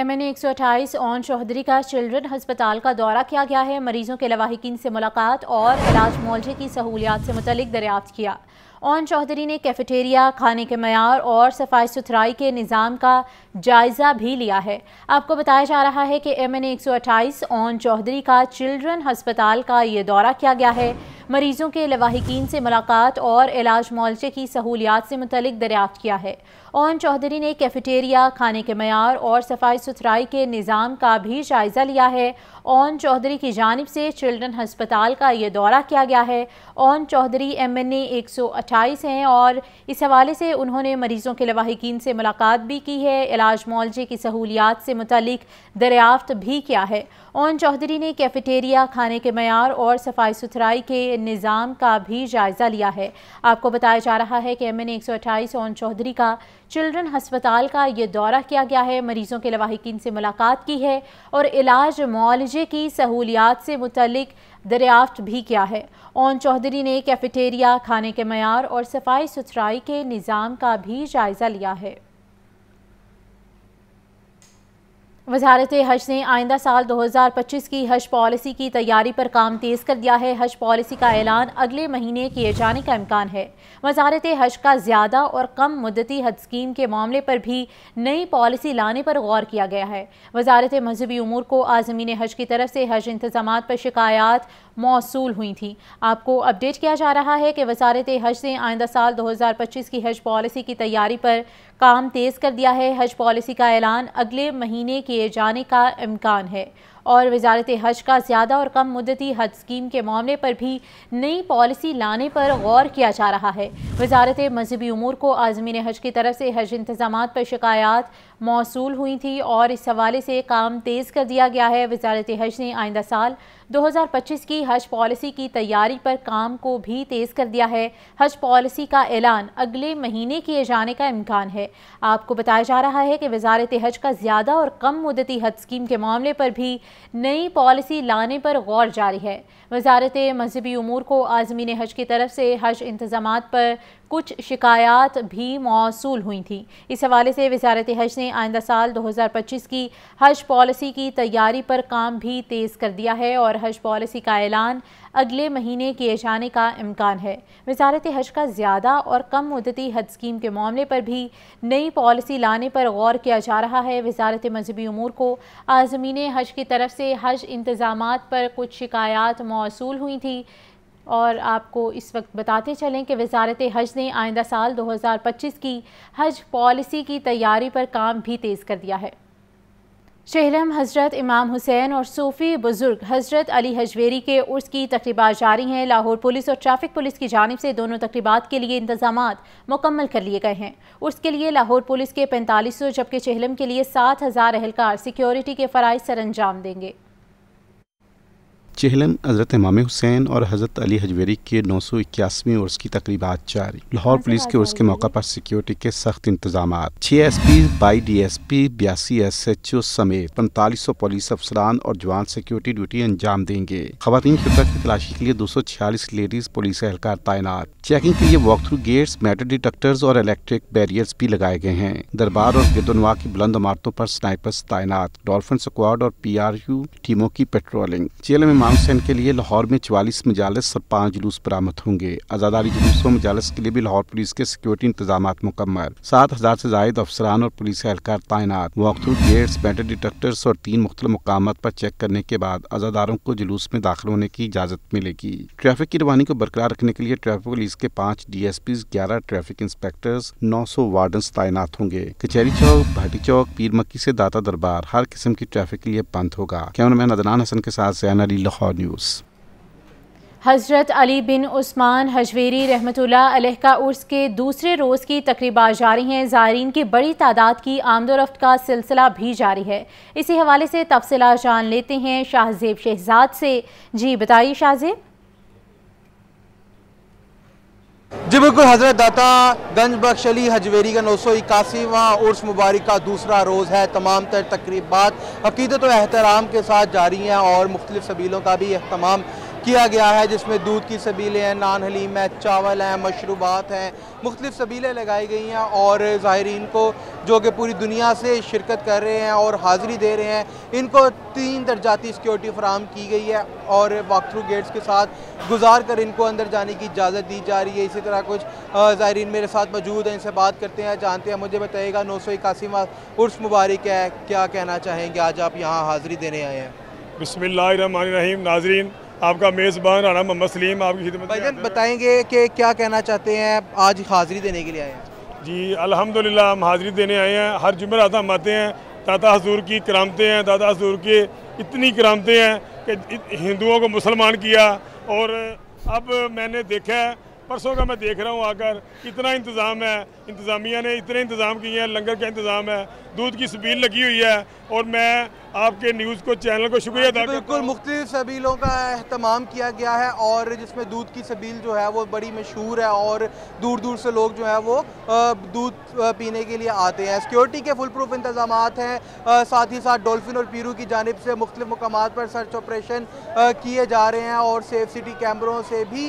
M N एक सौ अट्ठाईस ऑन चौधरी का चिल्ड्रन हस्पताल का दौरा किया गया है मरीजों के लवाहकिन से मुलाकात और इलाज मुआवजे की सहूलियात से मुतलिक दरियाफ्त किया ऑन चौधरी ने कैफेटेरिया खाने के मैार और सफाई सुथराई के निज़ाम का जायज़ा भी लिया है आपको बताया जा रहा है कि एम एन ए एक सौ अट्ठाईस ऑन चौधरी का चिल्ड्रन हस्पताल का ये दौरा किया गया है मरीजों के लवाहिकीन से मुलाकात और इलाज मुआलजे की सहूलियात से मुतलिक दरियाफ्त किया है ओन चौधरी ने कैफेटेरिया खाने के मैार और सफाई सुथराई के निज़ाम का भी जायज़ा लिया है ओन चौधरी की जानब से चिल्ड्रन हस्पताल का ये दौरा किया गया है Aun Chaudhry M N A एक सौ अट्ठाईस हैं और इस हवाले से उन्होंने मरीज़ों के लवाहिकीन से मुलाकात भी की है इलाज मुआवजे की सहूलियात से मुतलिक दरियाफ्त भी किया है ओन चौधरी ने कैफेटेरिया खाने के मैार और सफाई सुथराई के निज़ाम का भी जायज़ा लिया है आपको बताया जा रहा है कि एम एन एक सौ अट्ठाईस ओन चौधरी का चिल्ड्रन हस्पताल का ये दौरा किया गया है मरीज़ों के लवाहिकीन से मुलाकात की है और इलाज मुआलजे की सहूलियात से मुतल दरियाफ्त भी किया है ओन चौधरी ने कैफेटेरिया खाने के मैार और सफाई सुथराई के निज़ाम का भी जायज़ा लिया है वजारत हज ने आइंदा साल 2025 की हज पॉलिसी की तैयारी पर काम तेज़ कर दिया है हज पॉलिसी का ऐलान अगले महीने किए जाने का इम्कान है वजारत हज का ज़्यादा और कम मुद्दती हज स्कीम के मामले पर भी नई पॉलिसी लाने पर गौर किया गया है वजारत मजहबी अमूर को आज़मीन हज की तरफ से हज इंतजाम पर शिकायात मौसू हुई थी आपको अपडेट किया जा रहा है कि वजारत हज ने आइंदा साल पच्चीस की हज पॉलिसी की तैयारी पर काम तेज़ कर दिया है हज पॉलिसी का ऐलान अगले महीने किए जाने का इम्कान है और वजारत हज का ज़्यादा और कम मुद्दती हज स्कीम के मामले पर भी नई पॉलिसी लाने पर गौर किया जा रहा है वजारत मजहबी अमूर को आज़मीन हज की तरफ से हज इंतजाम पर शिकायत मौसू हुई थी और इस हवाले से काम तेज़ कर दिया गया है वजारत हज ने आइंदा साल 2025 की हज पॉलिसी की तैयारी पर काम को भी तेज़ कर दिया है हज पॉलिसी का ऐलान अगले महीने किए जाने का इम्कान है आपको बताया जा रहा है कि वजारत हज का ज़्यादा और कम मुदती हज स्कीम के मामले पर भी नई पॉलिसी लाने पर गौर जारी है वजारत मजहबी अमूर को आज़मीन हज की तरफ से हज इंतजाम पर कुछ शिकायात भी मौसू हुई थी इस हवाले से वजारत हज ने आइंदा साल 2025 की हज पॉलिसी की तैयारी पर काम भी तेज़ कर दिया है और हज पॉलिसी का ऐलान अगले महीने किए जाने का इम्कान है वजारत हज का ज़्यादा और कम मदती हज स्कीम के मामले पर भी नई पॉलिसी लाने पर गौर किया जा रहा है वजारत मजहबी अमूर को आज़मीन हज की तरफ से हज इंतज़ाम पर कुछ शिकायात मौसू हुई थी और आपको इस वक्त बताते चलें कि वजारत हज ने आइंदा साल 2025 की हज पॉलिसी की तैयारी पर काम भी तेज़ कर दिया है शहरम हज़रत इमाम हुसैन और सूफ़ी बुज़ुर्ग हज़रत अली हजवेरी के उर्स की तकरीबा जारी हैं लाहौर पुलिस और ट्रैफिक पुलिस की जानब से दोनों तकरीबा के लिए इंतजाम मुकम्मल कर लिए गए हैं उर्स के लिए लाहौर पुलिस के पैंतालीस सौ जबकि चहलम के लिए सात हज़ार अहलकार सिक्योरिटी के फ़रज़ सर अंजाम देंगे चहलन हज़रत इमाम हुसैन और हज़रत अली हजवेरी के नौ सौ इक्यासवीं उर्स की तकरीबात जारी लाहौर पुलिस के उर्स के मौका पर सिक्योरिटी के सख्त इंतजाम छह एस पी बाई डी एस पी बयासी एस एच ओ समेत पैंतालीस सौ पुलिस अफसरान और जवान सिक्योरिटी ड्यूटी अंजाम देंगे खातन फितरत की तलाशी के लिए दो सौ छियालीस लेडीज पुलिस एहलकार तैनात चेकिंग के लिए walk through gates metal detectors और इलेक्ट्रिक बैरियर्स भी लगाए गए हैं दरबार और गिदनवा की बुलंद इमारतों पर स्नाइपर्स तैनात डॉल्फिन स्क्वाड और पी आर यू टीमों की पेट्रोलिंग चेहल में इमाम हुसैन के लिए लाहौर में चवालीस मजालस और पाँच जुलूस बरामद होंगे आज़ादारी जुलूसों मजालस के लिए भी लाहौर पुलिस के सिक्योरिटी इंतजाम मुकम्मल सात हज़ार से जायद अफसरान और पुलिस एहलकार तैनात वॉकथ्रू गेट्स बैटर डिटेक्टर्स और तीन मुख्तल मकाम पर चेक करने के बाद आज़ादारों को जुलूस में दाखिल होने की इजाज़त मिलेगी ट्रैफिक की रवानी को बरकरार रखने के लिए ट्रैफिक पुलिस के पाँच डी एस पी ग्यारह ट्रैफिक इंस्पेक्टर्स नौ सौ वार्डन तैनात होंगे कचहरी चौक भाटी चौक पीर मक्की से दाता दरबार हर किस्म की ट्रैफिक के लिए बंद होगा कैमरा मैन अदनान हसन के साथ जैन अली इंतहा न्यूज़ हज़रत अली बिन उस्मान हजवेरी रहमतुल्ला अलह का उर्स के दूसरे रोज़ की तकरीबा जारी हैं ज़ायरीन की बड़ी तादाद की आमदोरफ्त का सिलसिला भी जारी है इसी हवाले से तफसला जान लेते हैं शाहजेब शहजाद से जी बताइए शाहजेब जी बिल्कुल हजरत दाता गंज बख्श अली हजवेरी का नौ सौ इक्यासीवा उर्स मुबारक का दूसरा रोज़ है तमाम तर तकरीबात अकीदत और अहतराम के साथ जारी हैं और मुख्तलिफ सबीलों का भी अहतमाम किया गया है जिसमें दूध की सबीलें हैं नान हलीम है चावल हैं मशरूबात हैं मुख्तलिफ सबीलें लगाई गई हैं और ज़ायरीन को जो कि पूरी दुनिया से शिरकत कर रहे हैं और हाज़िरी दे रहे हैं इनको तीन दर्जाती सिक्योरिटी फराम की गई है और वॉक थ्रू गेट्स के साथ गुजार कर इनको अंदर जाने की इजाज़त दी जा रही है इसी तरह कुछ ज़ायरीन मेरे साथ मौजूद हैं इनसे बात करते हैं जानते हैं मुझे बताइएगा नौ सौ इक्यासी उर्स मुबारक है क्या कहना चाहेंगे आज आप यहाँ हाज़िरी देने आए हैं बसमिल नाजरीन आपका मेज़बान राना मोहम्मद सलीम आपकी खिदमत भाईजान बताएंगे कि क्या कहना चाहते हैं आज हाज़िरी देने के लिए आए हैं जी अलहमदिल्ला हम हाज़िरी देने आए हैं हर जुमेरात तो हम आते हैं दादा हजूर की करामते हैं दादा हजूर के इतनी करामते हैं कि हिंदुओं को मुसलमान किया और अब मैंने देखा है परसों का मैं देख रहा हूँ आकर इतना इंतज़ाम है इंतज़ामिया ने इतने इंतज़ाम किए हैं लंगर का इंतज़ाम है दूध की सबील लगी हुई है और मैं आपके न्यूज़ को चैनल को शुक्रिया अदा बिल्कुल मुख्तलिफ सबीलों का अहतमाम किया गया है और जिसमें दूध की सबील जो है वो बड़ी मशहूर है और दूर दूर से लोग जो है वो दूध पीने के लिए आते हैं सिक्योरिटी के फुल प्रूफ इंतजाम हैं साथ ही साथ डोल्फिन और पीरू की जानब से मुख्तु मकाम पर सर्च ऑपरेशन किए जा रहे हैं और सेफ सिटी कैमरों से भी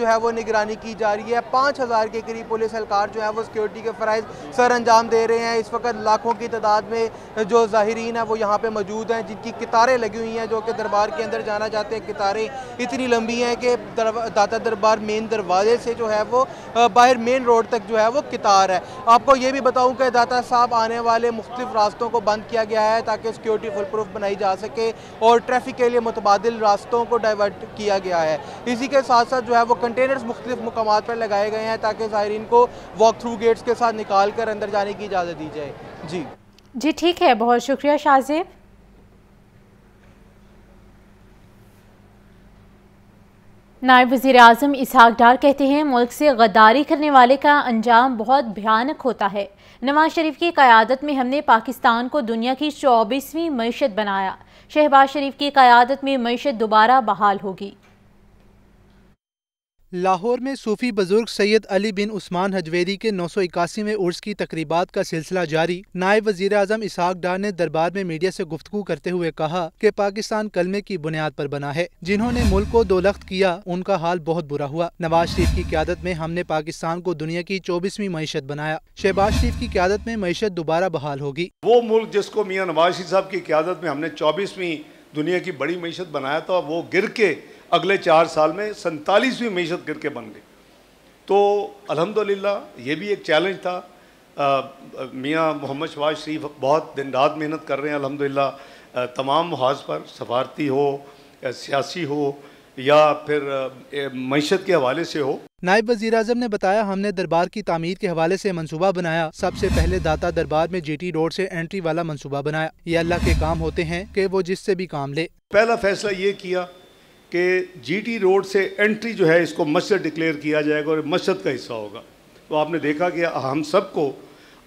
जो है वो निगरानी की जा रही है पाँच हज़ार के करीब पुलिस एहलकार जो है वो सिक्योरिटी के फ़रज़ सर अंजाम दे रहे हैं इस वक्त लाखों की तादाद में जो ज़ाहरीन है वो यहाँ पर मौजूद हैं जिनकी कितारें लगी हुई हैं जो कि दरबार के अंदर जाना चाहते हैं कितारें इतनी लंबी हैं कि दाता दरबार मेन दरवाजे से जो है वो बाहर मेन रोड तक जो है वो कितार है आपको ये भी बताऊँ कि दाता साहब आने वाले मुख्तफ रास्तों को बंद किया गया है ताकि सिक्योरिटी फुल प्रूफ बनाई जा सके और ट्रैफिक के लिए मुतबादल रास्तों को डाइवर्ट किया गया है इसी के साथ साथ जो है वो कंटेनर्स मुख्तलिफ मकाम पर लगाए गए हैं ताकि ज़ायरीन को वॉक थ्रू गेट्स के साथ निकाल कर अंदर जाने की इजाज़त दी जाए जी जी ठीक है बहुत शुक्रिया शाहजेब नायब वज़ी अजम इसहाक डार कहते हैं मुल्क से गद्दारी करने वाले का अंजाम बहुत भयानक होता है नवाज शरीफ की क़्यादत में हमने पाकिस्तान को दुनिया की चौबीसवीं मीशत बनाया शहबाज शरीफ की क़्यादत में मीशत दोबारा बहाल होगी लाहौर में सूफी बुजुर्ग सैयद अली बिन उस्मान हजवेरी के नौ सौ इक्यासी में उर्स की तकरीबा का सिलसिला जारी नायब वजीर अजम इसहाक डार ने दरबार में मीडिया ऐसी गुफ्तु करते हुए कहा कि पाकिस्तान कलमे की बुनियाद पर बना है जिन्होंने मुल्क को दोलख्त किया उनका हाल बहुत बुरा हुआ नवाज शरीफ की क्यादत में हमने पाकिस्तान को दुनिया की चौबीसवीं मीशत बनाया शहबाज शरीफ की क्यादत में मीशत दोबारा बहाल होगी वो मुल्क जिसको मियाँ नवाज शरीफ साहब की क्यादत में हमने चौबीसवीं दुनिया की बड़ी मीशत बनाया था वो गिर के अगले चार साल में सैंतालीसवीं मीशत करके बन गई तो अल्हम्दुलिल्लाह ये भी एक चैलेंज था मियाँ मोहम्मद शवाज शरीफ बहुत दिन रात मेहनत कर रहे हैं अल्हम्दुलिल्लाह तमाम महाज पर सफारती हो सियासी हो या फिर मीशत के हवाले से हो नायब वजी अजम ने बताया हमने दरबार की तमीर के हवाले से मंसूबा बनाया सबसे पहले दाता दरबार में जीटी रोड से एंट्री वाला मंसूबा बनाया ये अल्लाह के काम होते हैं कि वो जिससे भी काम ले पहला फैसला ये किया कि जीटी रोड से एंट्री जो है इसको मस्जिद डिक्लेयर किया जाएगा और मस्जिद का हिस्सा होगा तो आपने देखा कि हम सबको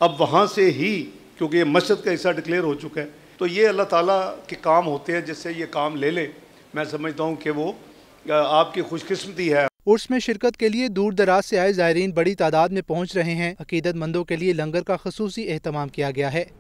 अब वहाँ से ही क्योंकि ये मस्जिद का हिस्सा डिक्लेयर हो चुका है तो ये अल्लाह ताला के काम होते हैं जिससे ये काम ले लें मैं समझता हूँ कि वो आपकी खुशकस्मती है उर्स में शिरकत के लिए दूर दराज से आए जायरीन बड़ी तादाद में पहुँच रहे हैं अकीदतमंदों के लिए लंगर का खसूसी एहतमाम किया गया है